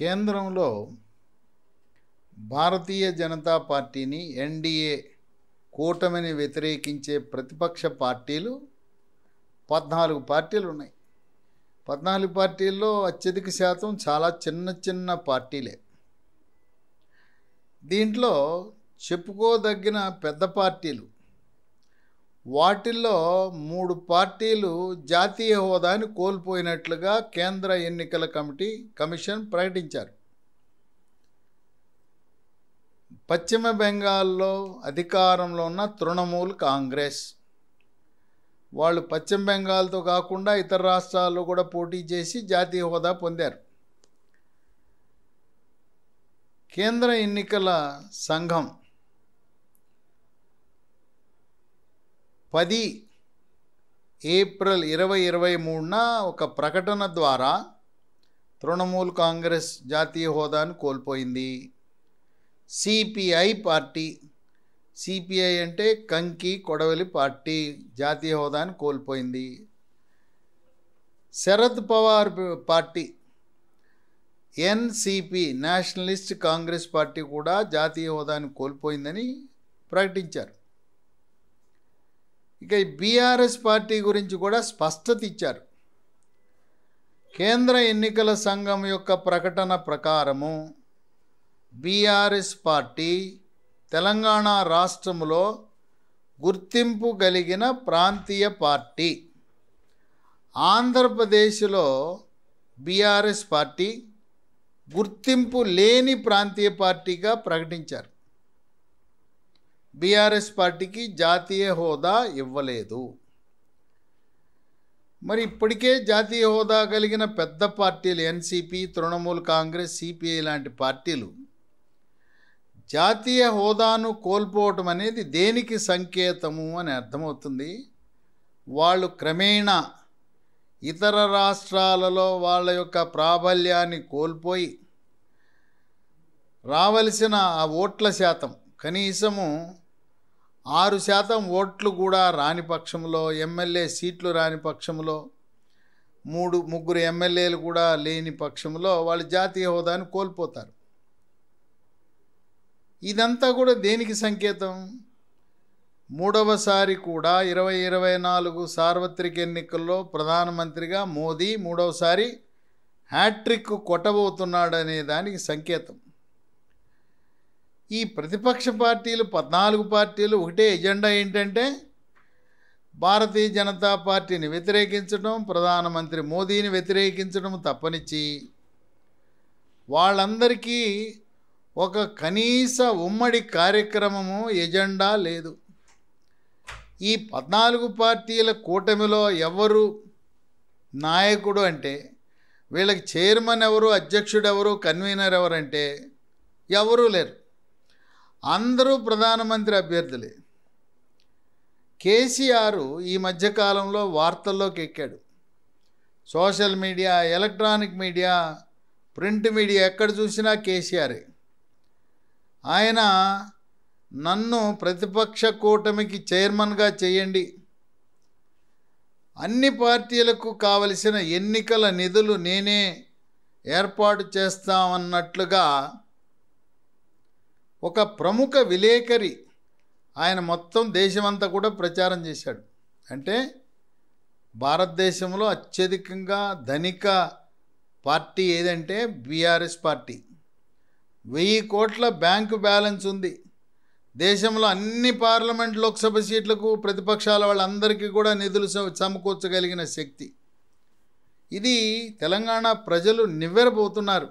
కేంద్రంలో భారతీయ జనతా పార్టీని ఎన్డీఏ కూటమిని వ్యతిరేకించే ప్రతిపక్ష పార్టీలు పద్నాలుగు పార్టీలు ఉన్నాయి పద్నాలుగు పార్టీల్లో అత్యధిక శాతం చాలా చిన్న చిన్న పార్టీలే దీంట్లో చెప్పుకోదగిన పెద్ద పార్టీలు వాటిల్లో మూడు పార్టీలు జాతీయ హోదాని కోల్పోయినట్లుగా కేంద్ర ఎన్నికల కమిటీ కమిషన్ ప్రకటించారు పశ్చిమ బెంగాల్లో అధికారంలో ఉన్న తృణమూల్ కాంగ్రెస్ వాళ్ళు పశ్చిమ బెంగాల్తో కాకుండా ఇతర రాష్ట్రాల్లో కూడా పోటీ చేసి జాతీయ హోదా పొందారు కేంద్ర ఎన్నికల సంఘం పది ఏప్రిల్ ఇరవై ఇరవై మూడున ఒక ప్రకటన ద్వారా తృణమూల్ కాంగ్రెస్ జాతీయ హోదాను కోల్పోయింది సిపిఐ పార్టీ సిపిఐ అంటే కంకి కొడవలి పార్టీ జాతీయ హోదాను కోల్పోయింది Sharad Pawar party NCP Nationalist Congress Party కూడా జాతీయ హోదాను కోల్పోయిందని ప్రకటించారు ఇక ఈ బీఆర్ఎస్ పార్టీ గురించి కూడా స్పష్టత ఇచ్చారు కేంద్ర ఎన్నికల సంఘం యొక్క ప్రకటన ప్రకారము బీఆర్ఎస్ పార్టీ తెలంగాణ రాష్ట్రంలో గుర్తింపు కలిగిన ప్రాంతీయ పార్టీ ఆంధ్రప్రదేశ్లో బీఆర్ఎస్ పార్టీ గుర్తింపు లేని ప్రాంతీయ పార్టీగా ప్రకటించారు బీఆర్ఎస్ పార్టీకి జాతీయ హోదా ఇవ్వలేదు మరి ఇప్పటికే జాతీయ హోదా కలిగిన పెద్ద పార్టీలు ఎన్సిపి తృణమూల్ కాంగ్రెస్ సిపిఐ లాంటి పార్టీలు జాతీయ హోదాను కోల్పోవటం అనేది దేనికి సంకేతము అని అర్థమవుతుంది వాళ్ళు క్రమేణా ఇతర రాష్ట్రాలలో వాళ్ళ యొక్క ప్రాబల్యాన్ని కోల్పోయి రావలసిన ఆ ఓట్ల శాతం కనీసము ఆరు శాతం ఓట్లు కూడా రాని పక్షంలో ఎమ్మెల్యే సీట్లు రాని పక్షంలో మూడు ముగ్గురు ఎమ్మెల్యేలు కూడా లేని పక్షంలో వాళ్ళు జాతీయ హోదాను కోల్పోతారు ఇదంతా కూడా దేనికి సంకేతం మూడవసారి కూడా ఇరవై ఇరవై నాలుగు సార్వత్రిక ఎన్నికల్లో ప్రధానమంత్రిగా మోదీ మూడవసారి హ్యాట్రిక్ కొట్టబోతున్నాడనే దానికి సంకేతం ఈ ప్రతిపక్ష పార్టీలు పద్నాలుగు పార్టీలు ఒకటే ఎజెండా ఏంటంటే భారతీయ జనతా పార్టీని వ్యతిరేకించడం ప్రధానమంత్రి మోదీని వ్యతిరేకించడం తప్పనిచ్చి వాళ్ళందరికీ ఒక కనీస ఉమ్మడి కార్యక్రమము ఎజెండా లేదు ఈ పద్నాలుగు పార్టీల కూటమిలో ఎవరు నాయకుడు అంటే వీళ్ళకి చైర్మన్ ఎవరు అధ్యక్షుడు ఎవరు కన్వీనర్ ఎవరంటే ఎవరూ లేరు అందరూ ప్రధానమంత్రి అభ్యర్థులే కేసీఆర్ ఈ మధ్యకాలంలో వార్తల్లోకి ఎక్కాడు social media electronic media print media ఎక్కడ చూసినా కేసీఆరే ఆయన నన్ను ప్రతిపక్ష కూటమికి చైర్మన్గా చేయండి అన్ని పార్టీలకు కావలసిన ఎన్నికల నిధులు నేనే ఏర్పాటు చేస్తామన్నట్లుగా ఒక ప్రముఖ విలేకరి ఆయన మొత్తం దేశమంతా కూడా ప్రచారం చేశాడు అంటే భారతదేశంలో అత్యధికంగా ధనిక పార్టీ ఏదంటే బీఆర్ఎస్ పార్టీ వెయ్యి కోట్ల బ్యాంకు బ్యాలెన్స్ ఉంది దేశంలో అన్ని పార్లమెంట్ లోక్సభ సీట్లకు ప్రతిపక్షాల వాళ్ళందరికీ కూడా నిధులు సమకూర్చగలిగిన శక్తి ఇది తెలంగాణ ప్రజలు నివ్వెరపోతున్నారు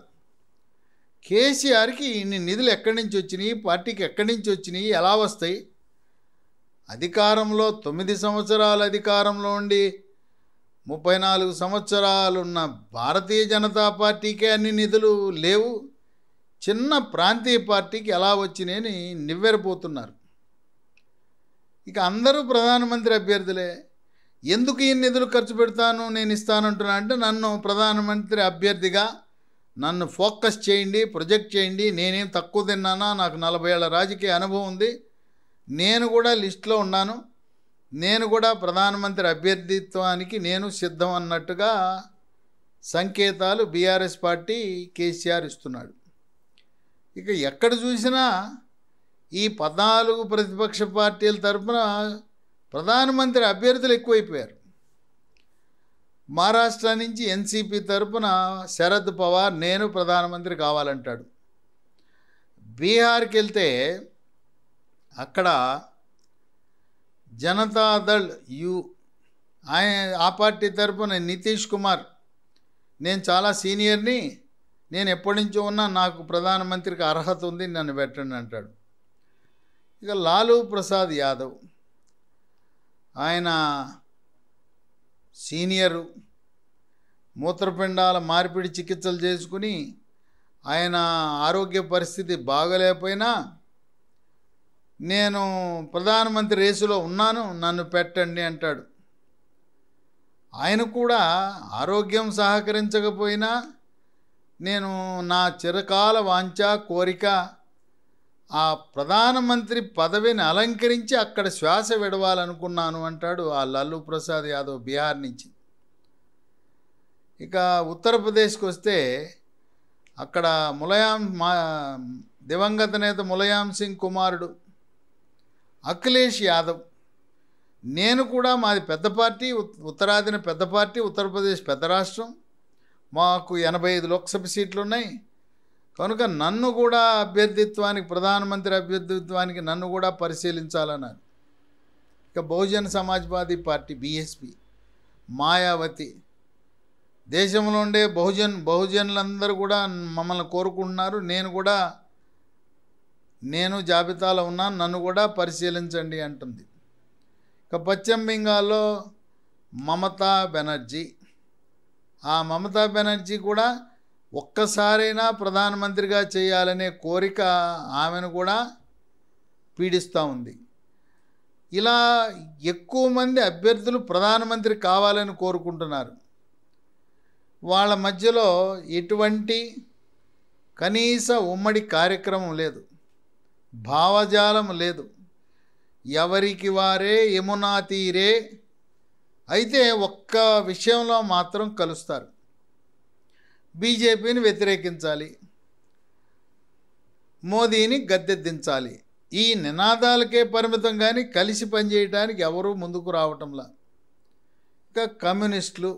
కేసీఆర్కి ఇన్ని నిధులు ఎక్కడి నుంచి వచ్చినాయి పార్టీకి ఎక్కడి నుంచి వచ్చినాయి ఎలా వస్తాయి అధికారంలో తొమ్మిది సంవత్సరాలు అధికారంలో ఉండి ముప్పై నాలుగు సంవత్సరాలున్న భారతీయ జనతా పార్టీకే అన్ని నిధులు లేవు చిన్న ప్రాంతీయ పార్టీకి ఎలా వచ్చినాయని నివ్వెరపోతున్నారు ఇక అందరూ ప్రధానమంత్రి అభ్యర్థులే ఎందుకు ఈ నిధులు ఖర్చు పెడతాను నేను ఇస్తానంటున్నా అంటే నన్ను ప్రధానమంత్రి అభ్యర్థిగా నన్ను ఫోకస్ చేయండి ప్రొజెక్ట్ చేయండి నేనేం తక్కువ తిన్నానా నాకు నలభై ఏళ్ళ రాజకీయ అనుభవం ఉంది నేను కూడా లిస్ట్లో ఉన్నాను నేను కూడా ప్రధానమంత్రి అభ్యర్థిత్వానికి నేను సిద్ధం అన్నట్టుగా సంకేతాలు బీఆర్ఎస్ పార్టీ కేసీఆర్ ఇస్తున్నాడు ఇక ఎక్కడ చూసినా ఈ పద్నాలుగు ప్రతిపక్ష పార్టీల తరఫున ప్రధానమంత్రి అభ్యర్థులు ఎక్కువైపోయారు మహారాష్ట్ర నుంచి ఎన్సీపీ తరపున శరద్ పవార్ నేను ప్రధానమంత్రి కావాలంటాడు బీహార్కి వెళ్తే అక్కడ జనతాదళ్ యు ఆయన ఆ పార్టీ తరపున నితీష్ కుమార్ నేను చాలా సీనియర్ని నేను ఎప్పటి నుంచో ఉన్నా నాకు ప్రధానమంత్రికి అర్హత ఉంది నన్ను పెట్టండి అంటాడు ఇక లాలూ ప్రసాద్ యాదవ్ ఆయన సీనియరు మూత్రపిండాల మార్పిడి చికిత్సలు చేసుకుని ఆయన ఆరోగ్య పరిస్థితి బాగలేకపోయినా నేను ప్రధానమంత్రి రేసులో ఉన్నాను నన్ను పెట్టండి అంటాడు ఆయన కూడా ఆరోగ్యం సహకరించకపోయినా నేను నా చిరకాల వాంచ కోరిక ఆ ప్రధానమంత్రి పదవిని అలంకరించి అక్కడ శ్వాస విడవాలనుకున్నాను అంటాడు ఆ లల్లు ప్రసాద్ యాదవ్ బీహార్ నుంచి ఇక ఉత్తరప్రదేశ్కి వస్తే అక్కడ ములయాం మా దివంగత నేత ములయాం సింగ్ కుమారుడు అఖిలేష్ యాదవ్ నేను కూడా మాది పెద్ద పార్టీ ఉత్తరాదిన పెద్ద పార్టీ ఉత్తరప్రదేశ్ పెద్ద రాష్ట్రం మాకు ఎనభై ఐదు లోక్సభ సీట్లు ఉన్నాయి కనుక నన్ను కూడా అభ్యర్థిత్వానికి ప్రధానమంత్రి అభ్యర్థిత్వానికి నన్ను కూడా పరిశీలించాలన్నారు ఇక బహుజన సమాజ్వాదీ పార్టీ బీఎస్పీ మాయావతి దేశంలో ఉండే బహుజన్ బహుజనులందరూ కూడా మమ్మల్ని కోరుకుంటున్నారు నేను కూడా నేను జాబితాలో ఉన్నాను నన్ను కూడా పరిశీలించండి అంటుంది ఇక పశ్చిమ బెంగాల్లో మమతా బెనర్జీ ఆ మమతా బెనర్జీ కూడా ఒక్కసారైనా ప్రధానమంత్రిగా చేయాలనే కోరిక ఆమెను కూడా పీడిస్తూ ఉంది ఇలా ఎక్కువ మంది అభ్యర్థులు ప్రధానమంత్రి కావాలని కోరుకుంటున్నారు వాళ్ళ మధ్యలో ఎటువంటి కనీస ఉమ్మడి కార్యక్రమం లేదు భావజాలం లేదు ఎవరికి వారే యమునా తీరే అయితే ఒక్క విషయంలో మాత్రం కలుస్తారు బీజేపీని వ్యతిరేకించాలి మోదీని గద్దెద్దించాలి ఈ నినాదాలకే పరిమితం కానీ కలిసి పనిచేయడానికి ఎవరూ ముందుకు రావటంలా ఇంకా కమ్యూనిస్టులు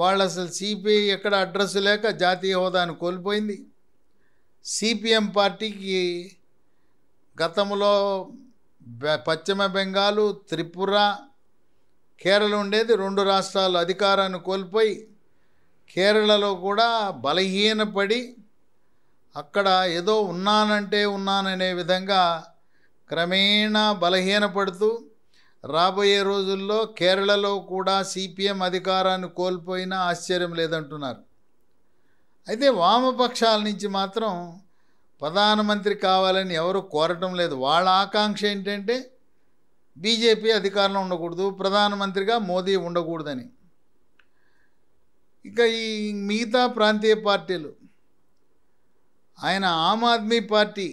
వాళ్ళు అసలు సిపిఐ ఎక్కడ అడ్రస్ లేక జాతీయ హోదాను కోల్పోయింది సిపిఎం పార్టీకి గతంలో పశ్చిమ బెంగాలు త్రిపుర కేరళ ఉండేది రెండు రాష్ట్రాలు అధికారాన్ని కోల్పోయి కేరళలో కూడా బలహీనపడి అక్కడ ఏదో ఉన్నానంటే ఉన్నాననే విధంగా క్రమేణా బలహీనపడుతూ రాబోయే రోజుల్లో కేరళలో కూడా సిపిఎం అధికారాన్ని కోల్పోయినా ఆశ్చర్యం లేదంటున్నారు అయితే వామపక్షాల నుంచి మాత్రం ప్రధానమంత్రి కావాలని ఎవరు కోరటం లేదు వాళ్ళ ఆకాంక్ష ఏంటంటే బీజేపీ అధికారంలో ఉండకూడదు ప్రధానమంత్రిగా మోదీ ఉండకూడదని ఇక ఈ మిగతా ప్రాంతీయ పార్టీలు ఆయన ఆమ్ ఆద్మీ పార్టీ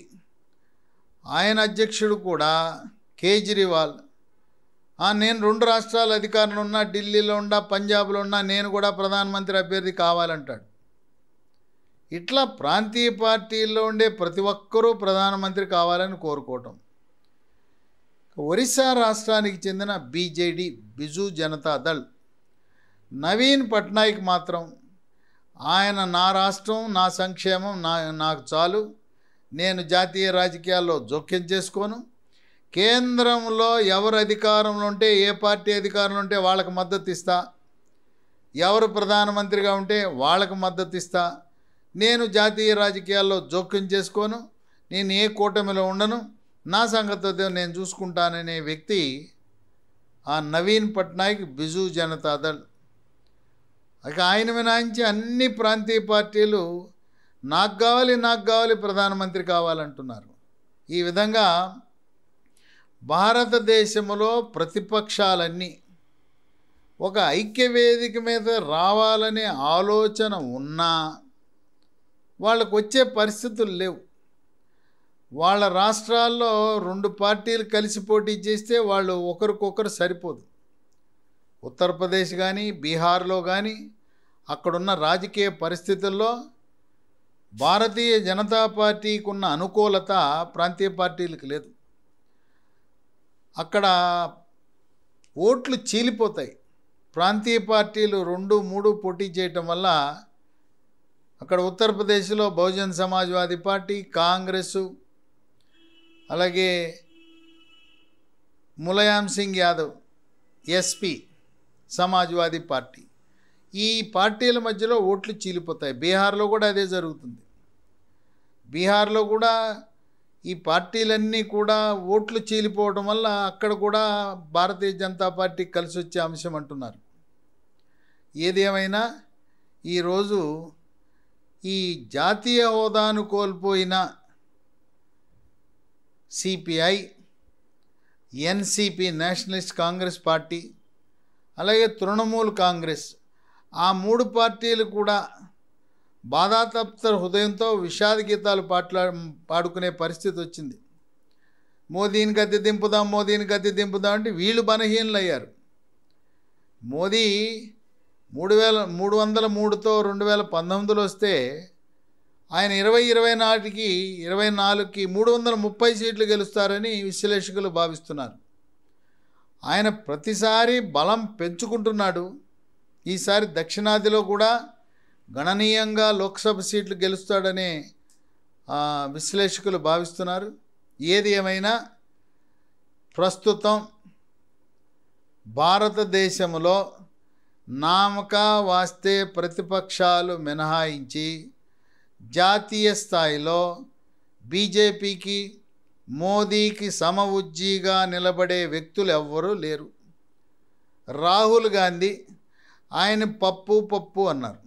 ఆయన అధ్యక్షుడు కూడా కేజ్రీవాల్ నేను రెండు రాష్ట్రాల అధికారులు ఉన్నా ఢిల్లీలో ఉన్నా పంజాబ్లో ఉన్నా నేను కూడా ప్రధానమంత్రి అభ్యర్థి కావాలంటాడు ఇట్లా ప్రాంతీయ పార్టీల్లో ఉండే ప్రతి ఒక్కరూ ప్రధానమంత్రి కావాలని కోరుకోవటం ఒరిస్సా రాష్ట్రానికి చెందిన బీజేడీ బిజు జనతా దళ్ నవీన్ పట్నాయక్ మాత్రం ఆయన నా రాష్ట్రం నా సంక్షేమం నా నాకు చాలు నేను జాతీయ రాజకీయాల్లో జోక్యం చేసుకోను కేంద్రంలో ఎవరు అధికారంలో ఉంటే ఏ పార్టీ అధికారంలో ఉంటే వాళ్ళకి మద్దతు ఇస్తా ఎవరు ప్రధానమంత్రిగా ఉంటే వాళ్ళకి మద్దతు ఇస్తా నేను జాతీయ రాజకీయాల్లో జోక్యం చేసుకోను నేను ఏ కూటమిలో ఉండను నా సంగతితో నేను చూసుకుంటాననే వ్యక్తి ఆ నవీన్ పట్నాయక్ బిజు జనతాదళ్ ఇక ఆయన మినాయించి అన్ని ప్రాంతీయ పార్టీలు నాకు కావాలి నాకు కావాలి ప్రధానమంత్రి కావాలంటున్నారు ఈ విధంగా భారతదేశంలో ప్రతిపక్షాలన్నీ ఒక ఐక్య వేదిక మీద రావాలనే ఆలోచన ఉన్నా వాళ్ళకు వచ్చే పరిస్థితులు లేవు వాళ్ళ రాష్ట్రాల్లో రెండు పార్టీలు కలిసి పోటీ చేస్తే వాళ్ళు ఒకరికొకరు సరిపోదు ఉత్తరప్రదేశ్ కానీ బీహార్లో కానీ అక్కడున్న రాజకీయ పరిస్థితుల్లో భారతీయ జనతా పార్టీకి ఉన్న అనుకూలత ప్రాంతీయ పార్టీలకు లేదు అక్కడ ఓట్లు చీలిపోతాయి ప్రాంతీయ పార్టీలు రెండు మూడు పోటీ చేయటం వల్ల అక్కడ ఉత్తరప్రదేశ్లో బహుజన్ సమాజ్వాదీ పార్టీ కాంగ్రెస్ అలాగే ములయాం సింగ్ యాదవ్ ఎస్పీ సమాజ్వాదీ పార్టీ ఈ పార్టీల మధ్యలో ఓట్లు చీలిపోతాయి బీహార్లో కూడా అదే జరుగుతుంది బీహార్లో కూడా ఈ పార్టీలన్నీ కూడా ఓట్లు చీలిపోవడం వల్ల అక్కడ కూడా భారతీయ జనతా పార్టీ కలిసి వచ్చే అంశం అంటున్నారు ఏదేమైనా ఈరోజు ఈ జాతీయ హోదాను కోల్పోయిన CPI NCP Nationalist Congress Party అలాగే తృణమూల్ కాంగ్రెస్ ఆ మూడు పార్టీలు కూడా బాధాతప్త హృదయంతో విషాద గీతాలు పాట్లా పాడుకునే పరిస్థితి వచ్చింది మోదీని గద్దె దింపుదాం మోదీని గద్దె దింపుదాం అంటే వీళ్ళు బలహీనలు అయ్యారు మోదీ మూడు వేల మూడు వందల మూడుతో రెండు వేల పంతొమ్మిదిలో వస్తే ఆయన ఇరవై ఇరవై నాటికి ఇరవై నాలుగుకి మూడు వందల ముప్పై సీట్లు గెలుస్తారని విశ్లేషకులు భావిస్తున్నారు ఆయన ప్రతిసారి బలం పెంచుకుంటున్నాడు ఈసారి దక్షిణాదిలో కూడా గణనీయంగా లోక్సభ సీట్లు గెలుస్తాడనే విశ్లేషకులు భావిస్తున్నారు ఏది ఏమైనా ప్రస్తుతం భారతదేశంలో నామక వాస్తే ప్రతిపక్షాలు మినహాయించి జాతీయ స్థాయిలో బీజేపీకి మోదీకి సమ ఉజ్జీగా నిలబడే వ్యక్తులు ఎవ్వరూ లేరు రాహుల్ గాంధీ ఆయన పప్పు పప్పు అన్నారు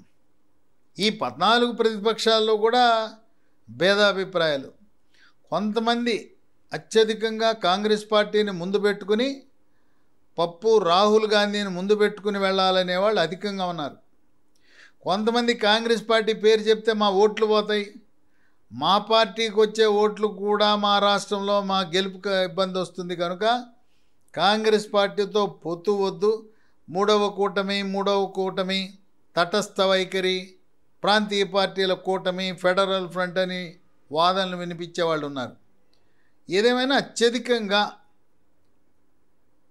ఈ పద్నాలుగు ప్రతిపక్షాల్లో కూడా భేదాభిప్రాయాలు కొంతమంది అత్యధికంగా కాంగ్రెస్ పార్టీని ముందు పెట్టుకుని పప్పు రాహుల్ గాంధీని ముందు పెట్టుకుని వెళ్ళాలనే వాళ్ళు అధికంగా ఉన్నారు కొంతమంది కాంగ్రెస్ పార్టీ పేరు చెప్తే మా ఓట్లు పోతాయి మా పార్టీకి వచ్చే ఓట్లు కూడా మా రాష్ట్రంలో మా గెలుపు ఇబ్బంది వస్తుంది కనుక కాంగ్రెస్ పార్టీతో పొత్తు వద్దు మూడవ కూటమి మూడవ కూటమి తటస్థ వైఖరి ప్రాంతీయ పార్టీల కూటమి ఫెడరల్ ఫ్రంట్ అని వాదనలు వినిపించే వాళ్ళు ఉన్నారు ఏదేమైనా అత్యధికంగా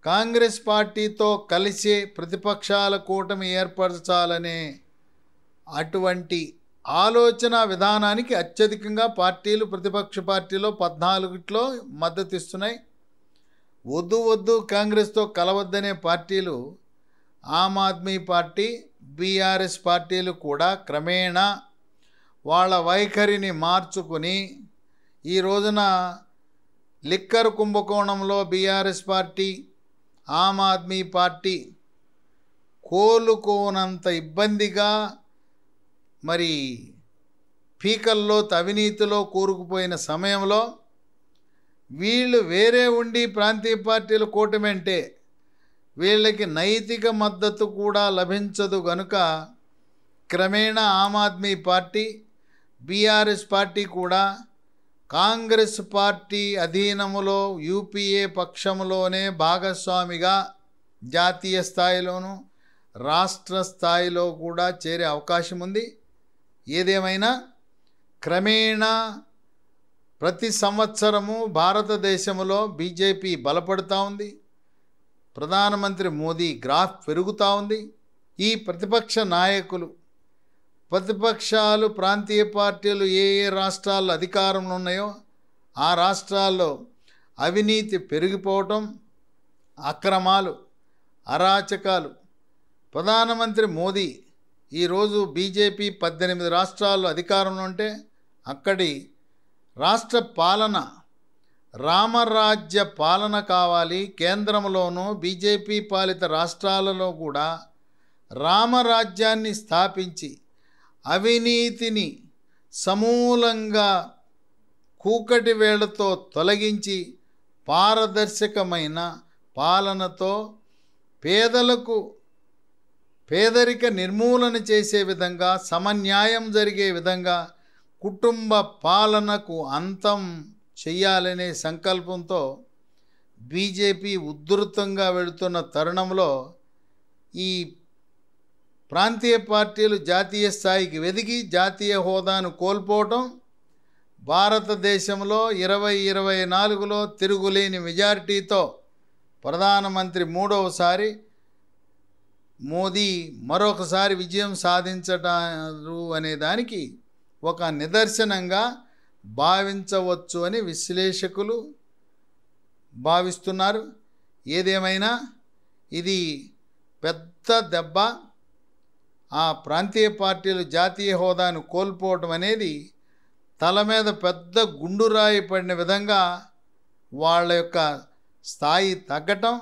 కాంగ్రెస్ పార్టీతో కలిసి ప్రతిపక్షాల కూటమి ఏర్పరచాలనే అటువంటి ఆలోచన విధానానికి అత్యధికంగా పార్టీలు ప్రతిపక్ష పార్టీలో పద్నాలుగుట్లో మద్దతు ఇస్తున్నాయి వద్దు వద్దు కాంగ్రెస్తో కలవద్దనే పార్టీలు ఆమ్ ఆద్మీ పార్టీ బీఆర్ఎస్ పార్టీలు కూడా క్రమేణా వాళ్ళ వైఖరిని మార్చుకుని ఈ రోజున లిక్కర్ కుంభకోణంలో BRS party Aam Aadmi party కోలుకోనంత ఇబ్బందిగా మరి పీకల్లో తవినీతిలో కూరుకుపోయిన సమయంలో వీళ్ళు వేరే ఉండి ప్రాంతీయ పార్టీలు కూటమంటే వీళ్ళకి నైతిక మద్దతు కూడా లభించదు గనుక క్రమేణా Aam Aadmi party BRS party కూడా కాంగ్రెస్ పార్టీ అధీనములో యూపీఏ పక్షంలోనే భాగస్వామిగా జాతీయ స్థాయిలోనూ రాష్ట్ర స్థాయిలో కూడా చేరే అవకాశం ఉంది ఏదేమైనా క్రమేణా ప్రతి సంవత్సరము భారతదేశంలో బీజేపీ బలపడుతూ ఉంది ప్రధానమంత్రి మోదీ గ్రాఫ్ పెరుగుతూ ఉంది ఈ ప్రతిపక్ష నాయకులు ప్రతిపక్షాలు ప్రాంతీయ పార్టీలు ఏ ఏ రాష్ట్రాల్లో అధికారంలో ఉన్నాయో ఆ రాష్ట్రాల్లో అవినీతి పెరిగిపోవటం అక్రమాలు అరాచకాలు ప్రధానమంత్రి మోదీ ఈరోజు బీజేపీ పద్దెనిమిది రాష్ట్రాల్లో అధికారంలో ఉంటే అక్కడి రాష్ట్ర పాలన రామరాజ్య పాలన కావాలి కేంద్రంలోనూ బీజేపీ పాలిత రాష్ట్రాలలో కూడా రామరాజ్యాన్ని స్థాపించి అవినీతిని సమూలంగా కూకటి వేళతో తొలగించి పారదర్శకమైన పాలనతో పేదలకు పేదరిక నిర్మూలన చేసే విధంగా సమన్యాయం జరిగే విధంగా కుటుంబ పాలనకు అంతం చెయ్యాలనే సంకల్పంతో బీజేపీ ఉధృతంగా వెళుతున్న తరుణంలో ఈ ప్రాంతీయ పార్టీలు జాతీయ స్థాయికి వెదిగి జాతీయ హోదాను కోల్పోవటం భారతదేశంలో ఇరవై ఇరవై నాలుగులో తిరుగులేని మెజారిటీతో ప్రధానమంత్రి మూడవసారి మోదీ మరొకసారి విజయం సాధించటారు అనే దానికి ఒక నిదర్శనంగా భావించవచ్చు అని విశ్లేషకులు భావిస్తున్నారు ఏదేమైనా ఇది పెద్ద దెబ్బ ఆ ప్రాంతీయ పార్టీలు జాతీయ హోదాను కోల్పోవటం అనేది తల మీద పెద్ద గుండురాయి పడిన విధంగా వాళ్ళ యొక్క స్థాయి తగ్గటం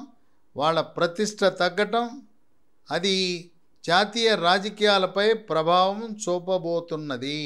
వాళ్ళ ప్రతిష్ట తగ్గటం అది జాతీయ రాజకీయాలపై ప్రభావం చూపబోతున్నది